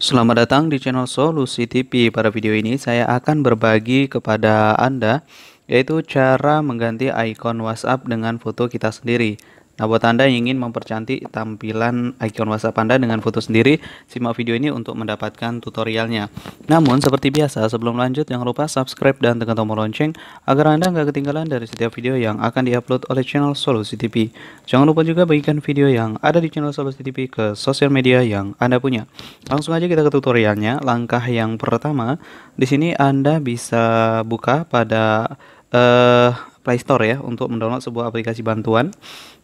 Selamat datang di channel Solusi TV. Pada video ini saya akan berbagi kepada Anda yaitu cara mengganti ikon WhatsApp dengan foto kita sendiri. Nah, buat Anda yang ingin mempercantik tampilan icon WhatsApp Anda dengan foto sendiri, simak video ini untuk mendapatkan tutorialnya. Namun, seperti biasa, sebelum lanjut, jangan lupa subscribe dan tekan tombol lonceng agar Anda nggak ketinggalan dari setiap video yang akan diupload oleh channel Solusi TV. Jangan lupa juga bagikan video yang ada di channel Solusi TV ke sosial media yang Anda punya. Langsung aja kita ke tutorialnya. Langkah yang pertama, di sini Anda bisa buka pada uh, Play Store ya untuk mendownload sebuah aplikasi bantuan.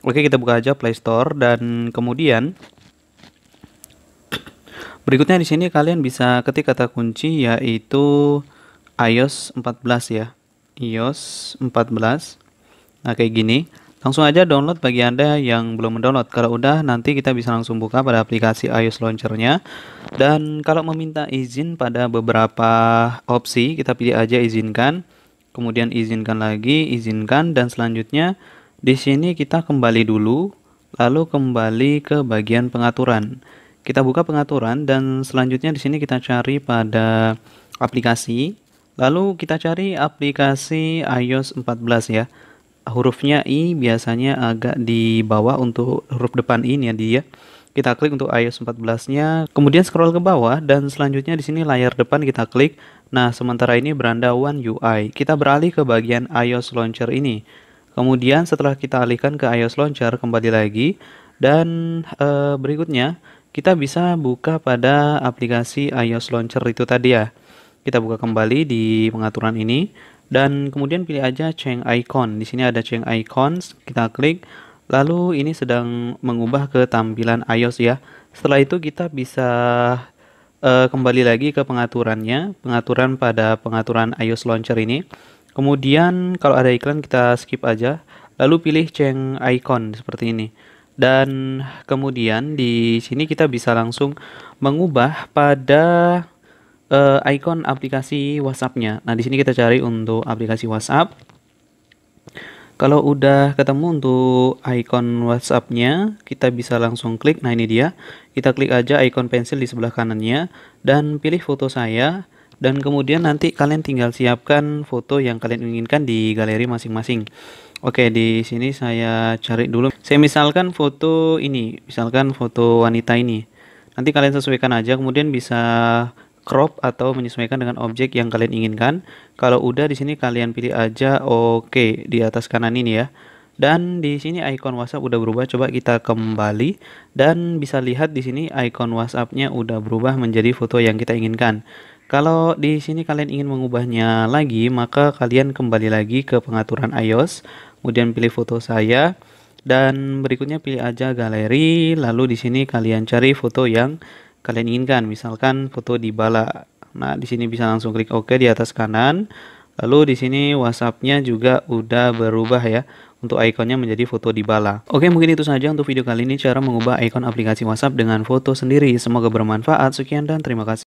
Oke, kita buka aja Play Store dan kemudian berikutnya di sini kalian bisa ketik kata kunci yaitu iOS 14 ya. iOS 14. Nah, kayak gini. Langsung aja download bagi Anda yang belum mendownload. Kalau udah, nanti kita bisa langsung buka pada aplikasi iOS Launcher-nya. Dan kalau meminta izin pada beberapa opsi, kita pilih aja izinkan kemudian izinkan lagi, izinkan dan selanjutnya di sini kita kembali dulu lalu kembali ke bagian pengaturan. Kita buka pengaturan dan selanjutnya di sini kita cari pada aplikasi. Lalu kita cari aplikasi iOS 14 ya. Hurufnya i biasanya agak di bawah untuk huruf depan ini ya dia. Ya. Kita klik untuk iOS 14-nya, kemudian scroll ke bawah dan selanjutnya di sini layar depan kita klik Nah, sementara ini beranda One UI. Kita beralih ke bagian iOS Launcher ini. Kemudian setelah kita alihkan ke iOS Launcher kembali lagi dan e, berikutnya kita bisa buka pada aplikasi iOS Launcher itu tadi ya. Kita buka kembali di pengaturan ini dan kemudian pilih aja change icon. Di sini ada change icons, kita klik lalu ini sedang mengubah ke tampilan iOS ya. Setelah itu kita bisa uh, kembali lagi ke pengaturannya, pengaturan pada pengaturan iOS Launcher ini. Kemudian kalau ada iklan kita skip aja, lalu pilih ceng icon seperti ini. Dan kemudian di sini kita bisa langsung mengubah pada uh, icon aplikasi WhatsApp-nya. Nah, di sini kita cari untuk aplikasi WhatsApp. Kalau udah ketemu untuk icon WhatsApp-nya, kita bisa langsung klik. Nah, ini dia. Kita klik aja icon pensil di sebelah kanannya dan pilih foto saya dan kemudian nanti kalian tinggal siapkan foto yang kalian inginkan di galeri masing-masing. Oke, di sini saya cari dulu. Saya misalkan foto ini, misalkan foto wanita ini. Nanti kalian sesuaikan aja, kemudian bisa crop atau menyesuaikan dengan objek yang kalian inginkan. Kalau udah di sini kalian pilih aja oke okay, di atas kanan ini ya. Dan di sini icon WhatsApp udah berubah. Coba kita kembali dan bisa lihat di sini icon WhatsApp-nya udah berubah menjadi foto yang kita inginkan. Kalau di sini kalian ingin mengubahnya lagi, maka kalian kembali lagi ke pengaturan iOS, kemudian pilih foto saya dan berikutnya pilih aja galeri, lalu di sini kalian cari foto yang kalian inginkan. Misalkan foto di bala. Nah, di sini bisa langsung klik OK di atas kanan. Lalu di sini WhatsApp-nya juga udah berubah ya untuk ikonnya menjadi foto di bala. Oke, mungkin itu saja untuk video kali ini cara mengubah ikon aplikasi WhatsApp dengan foto sendiri. Semoga bermanfaat. Sekian dan terima kasih.